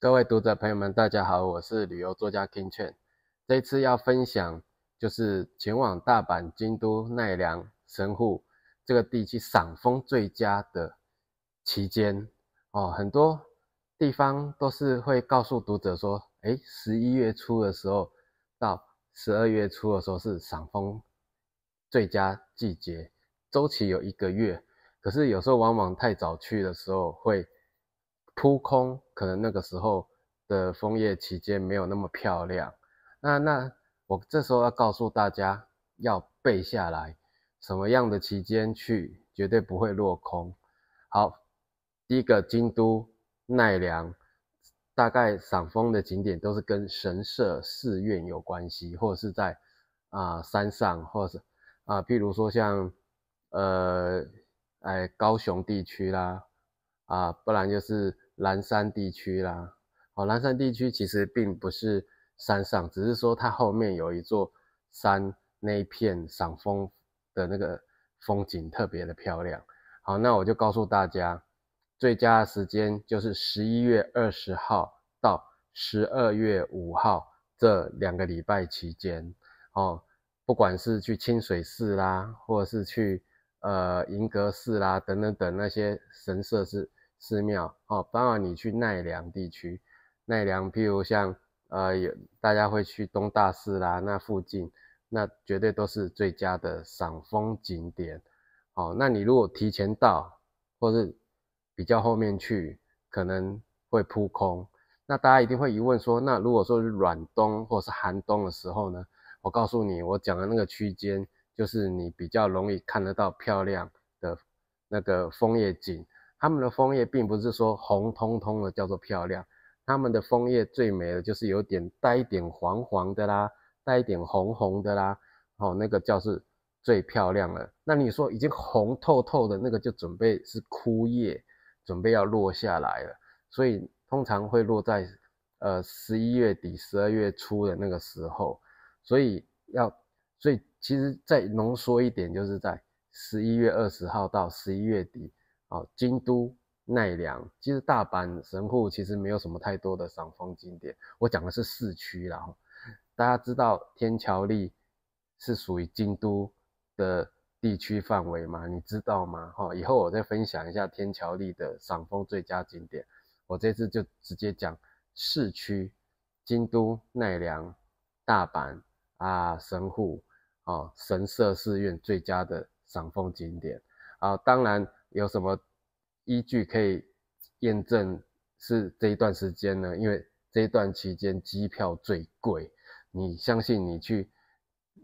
各位读者朋友们，大家好，我是旅游作家 King c h e n 这次要分享就是前往大阪、京都、奈良、神户这个地区赏枫最佳的期间哦。很多地方都是会告诉读者说，哎，十一月初的时候到十二月初的时候是赏枫最佳季节，周期有一个月。可是有时候往往太早去的时候会。扑空，可能那个时候的枫叶期间没有那么漂亮。那那我这时候要告诉大家，要背下来什么样的期间去，绝对不会落空。好，第一个京都奈良，大概赏枫的景点都是跟神社、寺院有关系，或者是在啊山上，或者是啊，譬如说像呃哎高雄地区啦，啊不然就是。岚山地区啦，哦，岚山地区其实并不是山上，只是说它后面有一座山，那片赏枫的那个风景特别的漂亮。好，那我就告诉大家，最佳时间就是十一月二十号到十二月五号这两个礼拜期间。哦，不管是去清水寺啦，或者是去呃银阁寺啦等等等那些神社是。寺庙哦，包括你去奈良地区，奈良，譬如像呃，有大家会去东大寺啦，那附近那绝对都是最佳的赏枫景点。哦，那你如果提前到，或是比较后面去，可能会扑空。那大家一定会疑问说，那如果说是暖冬或是寒冬的时候呢？我告诉你，我讲的那个区间，就是你比较容易看得到漂亮的那个枫叶景。他们的枫叶并不是说红通通的叫做漂亮，他们的枫叶最美的就是有点带一点黄黄的啦，带一点红红的啦，哦，那个叫是最漂亮了。那你说已经红透透的那个就准备是枯叶，准备要落下来了，所以通常会落在呃十一月底、十二月初的那个时候，所以要所以其实再浓缩一点，就是在十一月二十号到十一月底。哦，京都、奈良，其实大阪、神户其实没有什么太多的赏枫景点。我讲的是市区啦，大家知道天桥立是属于京都的地区范围吗？你知道吗？哈，以后我再分享一下天桥立的赏枫最佳景点。我这次就直接讲市区，京都、奈良、大阪啊、神户啊、神社寺院最佳的赏枫景点。啊，当然。有什么依据可以验证是这一段时间呢？因为这一段期间机票最贵，你相信你去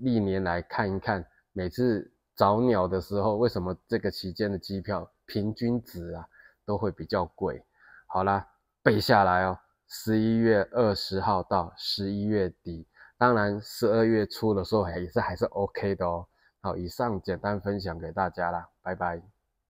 历年来看一看，每次找鸟的时候，为什么这个期间的机票平均值啊都会比较贵？好啦，背下来哦，十一月二十号到十一月底，当然十二月初的时候也是还是 OK 的哦。好，以上简单分享给大家啦，拜拜。